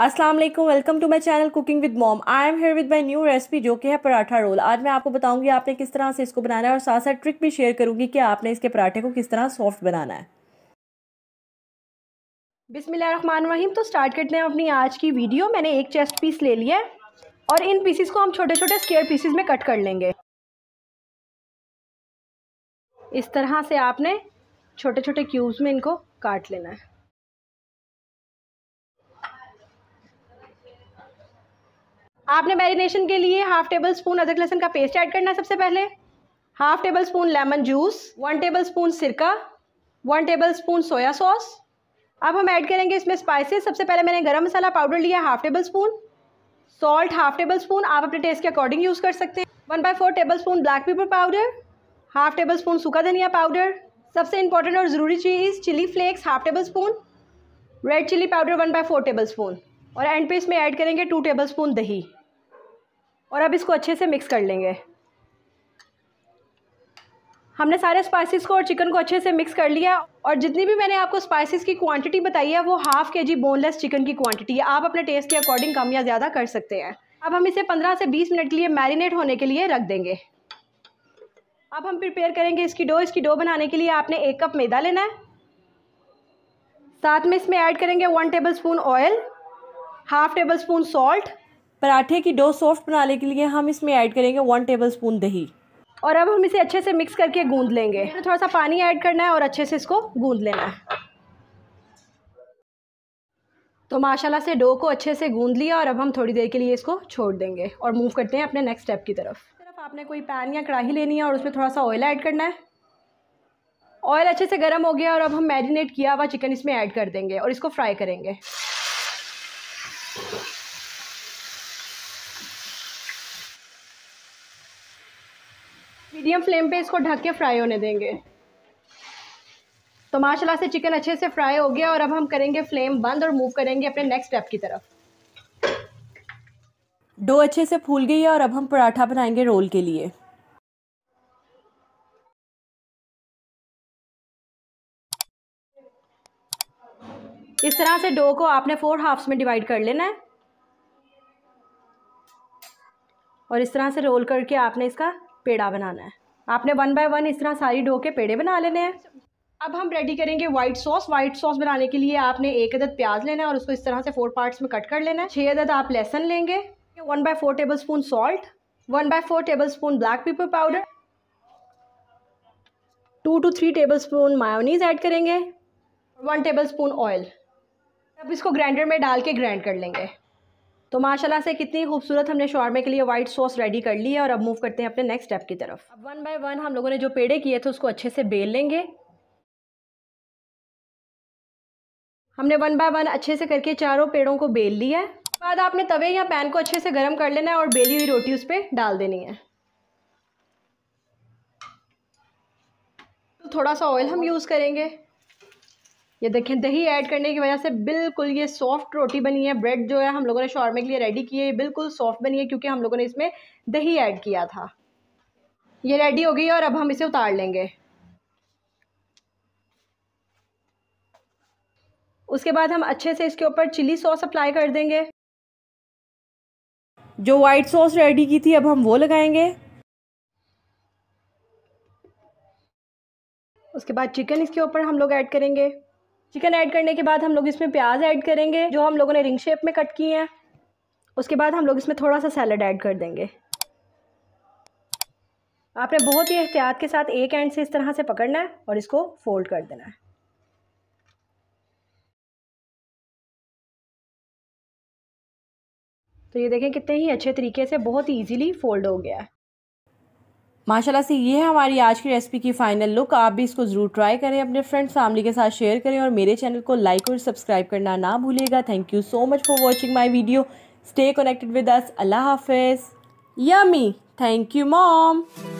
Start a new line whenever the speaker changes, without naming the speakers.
अस्सलाम वालेकुम welcome to my channel cooking with mom I am here with my new recipe जो कि है पराठा रोल आज मैं आपको बताऊंगी आपने किस तरह से इसको बनाना है और साथ साथ ट्रिक भी शेयर करूंगी कि आपने इसके पराठे को किस तरह सॉफ्ट बनाना है बिसमीम तो स्टार्ट करते हैं अपनी आज की वीडियो मैंने एक चेस्ट पीस ले लिया है और इन पीसीस को हम छोटे छोटे स्केयर पीसीस में कट कर लेंगे इस तरह से आपने छोटे छोटे क्यूब्स में इनको काट लेना है आपने मैरिनेशन के लिए हाफ टेबल स्पून अदरक लहसन का पेस्ट ऐड करना है सबसे पहले half tablespoon lemon juice one tablespoon सिरका one tablespoon soya sauce अब हम ऐड करेंगे इसमें स्पाइसेस सबसे पहले मैंने गरम मसाला पाउडर लिया half tablespoon salt half tablespoon आप अपने टेस्ट के अकॉर्डिंग यूज़ कर सकते हैं one by four tablespoon black pepper powder half tablespoon सूखा धनिया पाउडर सबसे इंपॉर्टेंट और ज़रूरी चीज़ chilli flakes half tablespoon red chilli powder one by four tablespoon और एंड पे इसमें ऐड करेंगे टू टेबल स्पून दही और अब इसको अच्छे से मिक्स कर लेंगे हमने सारे स्पाइसेस को और चिकन को अच्छे से मिक्स कर लिया और जितनी भी मैंने आपको स्पाइसेस की क्वांटिटी बताई है वो half K G boneless chicken की क्वांटिटी है आप अपने टेस्ट के अकॉर्डिंग कम या ज़्यादा कर सकते हैं अब हम इसे 15 से 20 मिनट के लिए मैरिनेट होने के लिए रख देंगे अब हम प्रिपेयर करेंगे इसकी डो इसकी डो बनाने के लिए आपने एक कप मैदा लेना है साथ में इसमें ऐड करेंगे one tablespoon oil half tablespoon salt पराठे की डो सॉफ्ट बनाने के लिए हम इसमें ऐड करेंगे वन टेबल स्पून दही और अब हम इसे अच्छे से मिक्स करके गूंद लेंगे थोड़ा सा पानी ऐड करना है और अच्छे से इसको गूंद लेना है तो माशाल्लाह से डो को अच्छे से गूंद लिया और अब हम थोड़ी देर के लिए इसको छोड़ देंगे और मूव करते हैं अपने नेक्स्ट स्टेप की तरफ तरफ आपने कोई पैन या कढ़ाई लेनी है और उसमें थोड़ा सा ऑयल ऐड करना है ऑयल अच्छे से गर्म हो गया और अब हम मैरिनेट किया हुआ चिकन इसमें ऐड कर देंगे और इसको फ्राई करेंगे मीडियम फ्लेम पे इसको ढक के फ्राई होने देंगे तो माशाला से चिकन अच्छे से फ्राई हो गया और अब हम करेंगे फ्लेम बंद और मूव करेंगे अपने नेक्स्ट स्टेप की तरफ डो अच्छे से फूल गई है और अब हम पराठा बनाएंगे रोल के लिए इस तरह से डो को आपने फोर हाफ्स में डिवाइड कर लेना है और इस तरह से रोल करके आपने इसका पेड़ा बनाना है आपने वन बाय वन इस तरह सारी डो के पेड़े बना लेने हैं अब हम रेडी करेंगे व्हाइट सॉस व्हाइट सॉस बनाने के लिए आपने एक अदद प्याज लेना है और उसको इस तरह से फोर पार्ट्स में कट कर लेना है छः अदद आप लहसन लेंगे one by four tablespoon salt one by four tablespoon black pepper powder two two three tablespoon mayonnaise add करेंगे वन टेबल स्पून ऑयल अब इसको ग्राइंडर में डाल के ग्राइंड कर लेंगे तो माशाल्लाह से कितनी खूबसूरत हमने शॉर्मे के लिए वाइट सॉस रेडी कर ली है और अब मूव करते हैं अपने नेक्स्ट स्टेप की तरफ अब वन बाय वन हम लोगों ने जो पेड़े किए थे उसको अच्छे से बेल लेंगे हमने वन बाय वन अच्छे से करके चारों पेड़ों को बेल लिया है बाद आपने तवे या पैन को अच्छे से गर्म कर लेना है और बेली हुई रोटी उस पर डाल देनी है तो थोड़ा सा ऑयल हम यूज़ करेंगे ये देखें दही ऐड करने की वजह से बिल्कुल ये सॉफ्ट रोटी बनी है ब्रेड जो है हम लोगों ने शॉर्मे के लिए रेडी की है ये बिल्कुल सॉफ्ट बनी है क्योंकि हम लोगों ने इसमें दही ऐड किया था ये रेडी हो गई और अब हम इसे उतार लेंगे उसके बाद हम अच्छे से इसके ऊपर चिली सॉस अप्लाई कर देंगे जो वाइट सॉस रेडी की थी अब हम वो लगाएंगे उसके बाद चिकन इसके ऊपर हम लोग ऐड करेंगे चिकन ऐड करने के बाद हम लोग इसमें प्याज ऐड करेंगे जो हम लोगों ने रिंग शेप में कट किए हैं उसके बाद हम लोग इसमें थोड़ा सा सैलड ऐड कर देंगे आपने बहुत ही एहतियात के साथ एक एंड से इस तरह से पकड़ना है और इसको फोल्ड कर देना है तो ये देखें कितने ही अच्छे तरीके से बहुत ही ईजीली फोल्ड हो गया है माशाल्लाह से ये है हमारी आज की रेसिपी की फाइनल लुक आप भी इसको ज़रूर ट्राई करें अपने फ्रेंड्स फैमिली के साथ शेयर करें और मेरे चैनल को लाइक और सब्सक्राइब करना ना भूलेगा thank you so much for watching my video stay connected with us अल्लाह हाफिज़ यमी थैंक यू मॉम